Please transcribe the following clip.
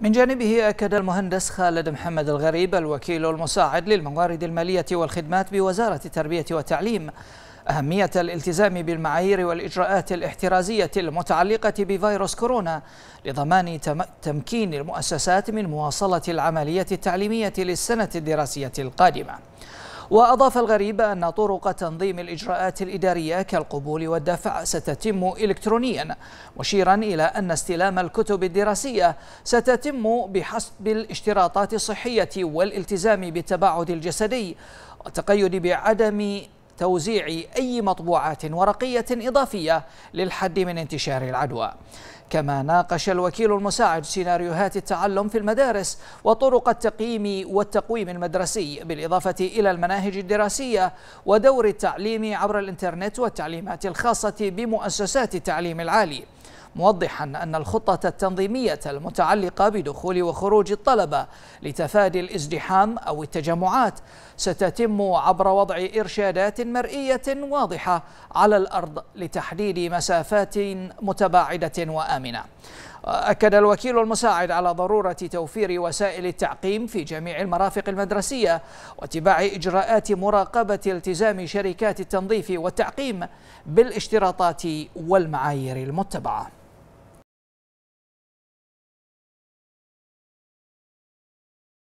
من جانبه أكد المهندس خالد محمد الغريب الوكيل المساعد للموارد المالية والخدمات بوزارة التربية والتعليم أهمية الالتزام بالمعايير والإجراءات الاحترازية المتعلقة بفيروس كورونا لضمان تمكين المؤسسات من مواصلة العملية التعليمية للسنة الدراسية القادمة وأضاف الغريب أن طرق تنظيم الإجراءات الإدارية كالقبول والدفع ستتم إلكترونيا مشيرا إلى أن استلام الكتب الدراسية ستتم بحسب الاشتراطات الصحية والالتزام بالتباعد الجسدي والتقيد بعدم توزيع أي مطبوعات ورقية إضافية للحد من انتشار العدوى كما ناقش الوكيل المساعد سيناريوهات التعلم في المدارس وطرق التقييم والتقويم المدرسي بالإضافة إلى المناهج الدراسية ودور التعليم عبر الإنترنت والتعليمات الخاصة بمؤسسات التعليم العالي موضحا أن الخطة التنظيمية المتعلقة بدخول وخروج الطلبة لتفادي الازدحام أو التجمعات ستتم عبر وضع إرشادات مرئية واضحة على الأرض لتحديد مسافات متباعدة وآمنة أكد الوكيل المساعد على ضرورة توفير وسائل التعقيم في جميع المرافق المدرسية واتباع إجراءات مراقبة التزام شركات التنظيف والتعقيم بالاشتراطات والمعايير المتبعة